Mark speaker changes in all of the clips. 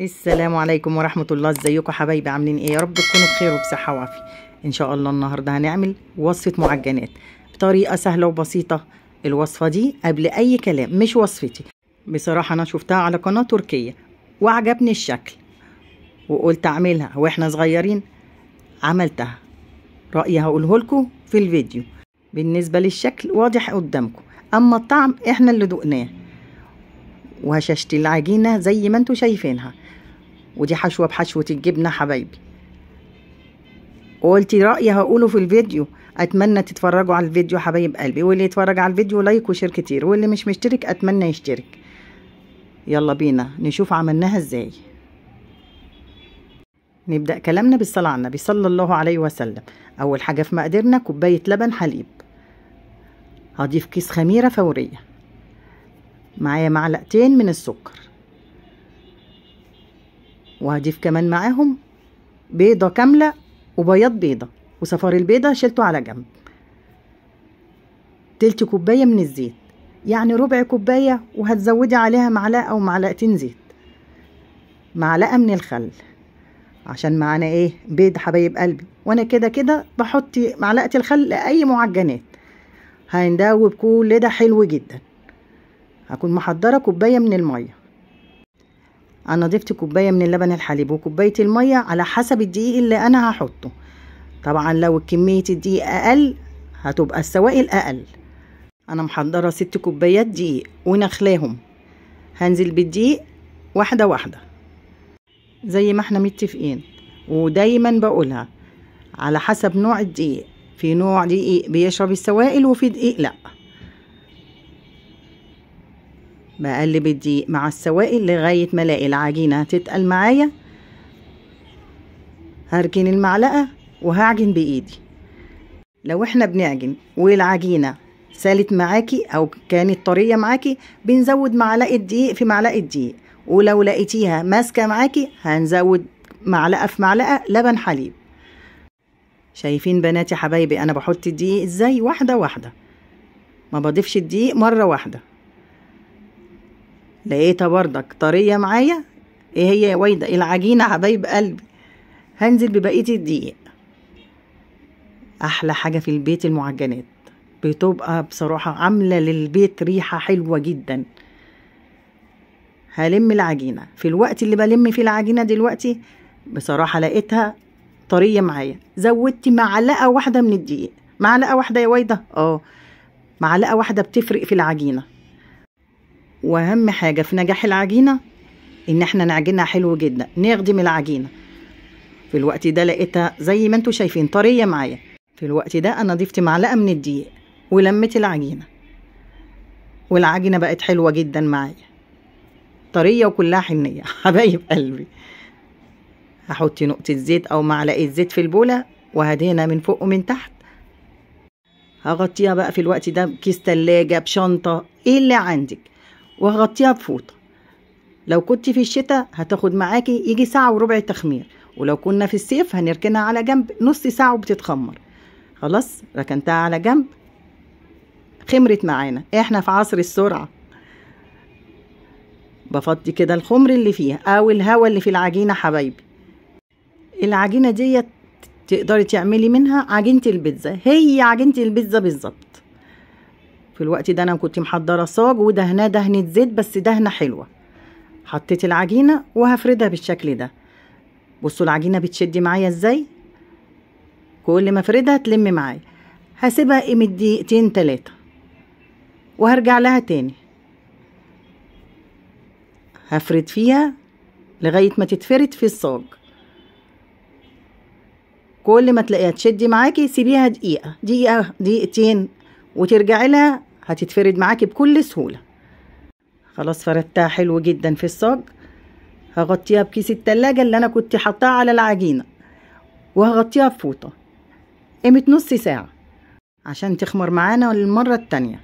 Speaker 1: السلام عليكم ورحمة الله ازيكم حبايبي عاملين ايه يا رب تكونوا بخير وبصحة وعافية ان شاء الله النهاردة هنعمل وصفة معجنات بطريقة سهلة وبسيطة الوصفة دي قبل اي كلام مش وصفتي بصراحة انا شفتها على قناة تركية وعجبني الشكل وقلت اعملها واحنا صغيرين عملتها رأيي هقوله لكم في الفيديو بالنسبة للشكل واضح قدامكم اما الطعم احنا اللي دقناه وهششت العجينة زي ما انتوا شايفينها ودي حشوة بحشوة الجبنة حبايبي وقلت رأيي هقوله في الفيديو أتمنى تتفرجوا على الفيديو حبايب قلبي واللي يتفرج على الفيديو لايك وشير كتير واللي مش مشترك أتمنى يشترك يلا بينا نشوف عملناها ازاي نبدأ كلامنا بالصلاة على النبي صلى الله عليه وسلم أول حاجة في مقدرنا كوباية لبن حليب هضيف كيس خميرة فورية معايا معلقتين من السكر وهضيف كمان معاهم بيضة كاملة وبياض بيضة وصفار البيضة شلته على جنب تلت كوباية من الزيت يعني ربع كوباية وهتزودي عليها معلقة ومعلقتين زيت معلقة من الخل عشان معانا ايه بيض حبايب قلبي وانا كده كده بحط معلقة الخل لأي معجنات هندوب كل ده حلو جدا هكون محضرة كوباية من المية أنا ضفت كوباية من اللبن الحليب وكوباية المية على حسب الدقيق اللي أنا هحطه طبعا لو كمية الدقيق أقل هتبقى السوائل أقل أنا محضرة ست كوبايات دقيق ونخلاهم هنزل بالدقيق واحدة واحدة زي ما احنا متفقين ودايما بقولها على حسب نوع الدقيق في نوع دقيق بيشرب السوائل وفي دقيق لأ بقلب الدقيق مع السوائل لغاية ما الاقي العجينة تتقل معايا هركن المعلقة وهعجن بإيدي لو احنا بنعجن والعجينة سالت معاكي أو كانت طرية معاكي بنزود معلقة دقيق في معلقة دقيق ولو لقيتيها ماسكة معاكي هنزود معلقة في معلقة لبن حليب شايفين بناتي حبايبي أنا بحط الدقيق إزاي واحدة واحدة ما بضيفش الدقيق مرة واحدة لقيتها بردك طريه معايا ايه هي يا وايده إيه العجينه حبايب قلبي هنزل ببقيه الدقيق احلى حاجه في البيت المعجنات بتبقى بصراحه عامله للبيت ريحه حلوه جدا هلم العجينه في الوقت اللي بلم فيه العجينه دلوقتي بصراحه لقيتها طريه معايا زودت معلقه واحده من الدقيق معلقه واحده يا وايده اه معلقه واحده بتفرق في العجينه واهم حاجه في نجاح العجينه ان احنا نعجنها حلو جدا نخدم العجينه في الوقت ده لقيتها زي ما انتوا شايفين طريه معايا في الوقت ده انا ضفت معلقه من الدقيق ولميت العجينه والعجينه بقت حلوه جدا معايا طريه وكلها حنيه حبايب قلبي هحط نقطه زيت او معلقه زيت في البوله وهدينا من فوق ومن تحت هغطيها بقى في الوقت ده بكيس تلاجة بشنطة ايه اللي عندك وهغطيها بفوطة لو كنت في الشتاء هتاخد معاكي يجي ساعة وربع تخمير ولو كنا في الصيف هنركنها على جنب نص ساعة وبتتخمر خلاص ركنتها على جنب خمرت معانا احنا في عصر السرعة بفضي كده الخمر اللي فيها او الهواء اللي في العجينة حبايبي العجينة ديت تقدري تعملي منها عجينة البيتزا هي عجينة البيتزا بالظبط في الوقت ده انا كنت محضره صاج ودهناه دهنه زيت بس دهنه حلوه حطيت العجينه وهفردها بالشكل ده بصوا العجينه بتشد معايا ازاي كل ما افردها تلم معايا هسيبها قيمه دقيقتين تلاتة وهرجع لها تاني هفرد فيها لغايه ما تتفرد في الصاج كل ما تلاقيها تشدي معاكي سيبيها دقيقه دقيقه دقيقتين وترجعي لها هتتفرد معاكي بكل سهولة خلاص فردتها حلو جدا في الصاج هغطيها بكيس التلاجة اللي أنا كنت حطاها على العجينة وهغطيها بفوطة قيمة نص ساعة عشان تخمر معانا للمرة التانية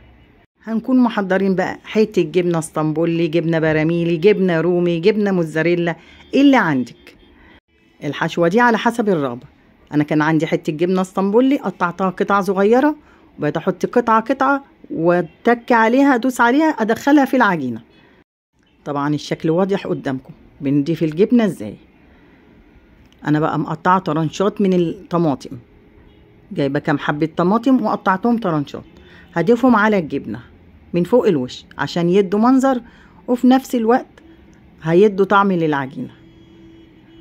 Speaker 1: هنكون محضرين بقى حتة جبنة اسطنبولي جبنة براميلي جبنة رومي جبنة موزاريلا إيه اللي عندك الحشوة دي على حسب الرغبة أنا كان عندي حتة جبنة اسطنبولي قطعتها قطع صغيرة وبقيت أحط قطعة قطعة واتك عليها ادوس عليها ادخلها في العجينه طبعا الشكل واضح قدامكم بنضيف الجبنه ازاي انا بقى مقطعه طرنشات من الطماطم جايبه كام حبه طماطم وقطعتهم طرنشات هضيفهم على الجبنه من فوق الوش عشان يدوا منظر وفي نفس الوقت هيدوا طعم للعجينه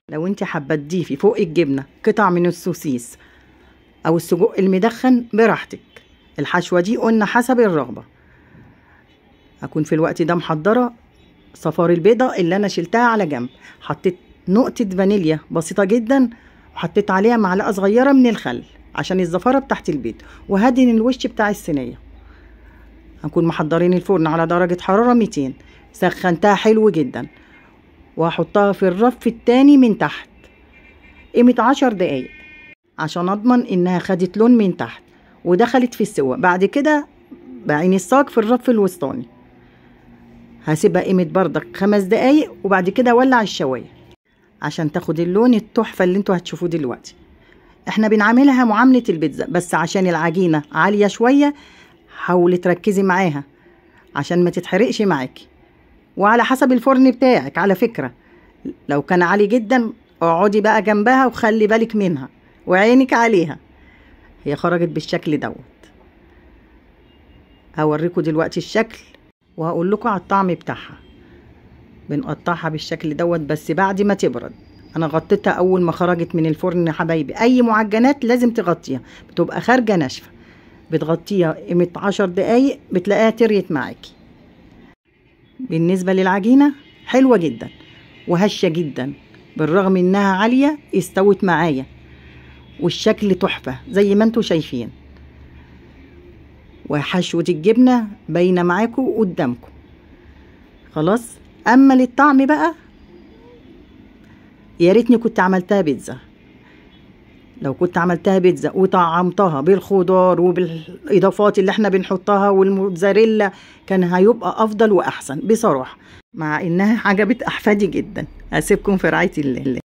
Speaker 1: لو انت حابه تضيفي فوق الجبنه قطع من السوسيس او السجق المدخن براحتك الحشوة دي قلنا حسب الرغبة هكون في الوقت ده محضرة صفار البيضة اللي أنا شلتها على جنب حطيت نقطة فانيليا بسيطة جدا وحطيت عليها معلقة صغيرة من الخل عشان الزفارة بتاعت البيض وهدن الوش بتاع الصينية هنكون محضرين الفرن على درجة حرارة 200 سخنتها حلو جدا وهحطها في الرف التاني من تحت قيمة عشر دقايق عشان اضمن انها خدت لون من تحت ودخلت في السوا بعد كده بعين الصاج في الرف الوسطاني هسيبها قيمة بردك خمس دقايق وبعد كده اولع الشوايه عشان تاخد اللون التحفه اللي انتوا هتشوفوه دلوقتي احنا بنعملها معامله البيتزا بس عشان العجينه عاليه شويه حاولي تركزي معاها عشان ما تتحرقش معاكي وعلى حسب الفرن بتاعك على فكره لو كان عالي جدا اقعدي بقى جنبها وخلي بالك منها وعينك عليها هي خرجت بالشكل دوت هوريكم دلوقتي الشكل وهقول لكم على الطعم بتاعها بنقطعها بالشكل دوت بس بعد ما تبرد انا غطيتها اول ما خرجت من الفرن يا حبايبي اي معجنات لازم تغطيها بتبقى خارجه ناشفه بتغطيها قيمه عشر دقايق بتلاقيها تريت معاكي بالنسبه للعجينه حلوه جدا وهشه جدا بالرغم انها عاليه استوت معايا والشكل تحفة زي ما انتوا شايفين وحشوة الجبنة باينة معاكم قدامكم خلاص اما للطعم بقى يا ريتني كنت عملتها بيتزا لو كنت عملتها بيتزا وطعمتها بالخضار وبالاضافات اللي احنا بنحطها والموتزاريلا كان هيبقى افضل واحسن بصراحه مع انها عجبت احفادي جدا اسيبكم في رعايه الله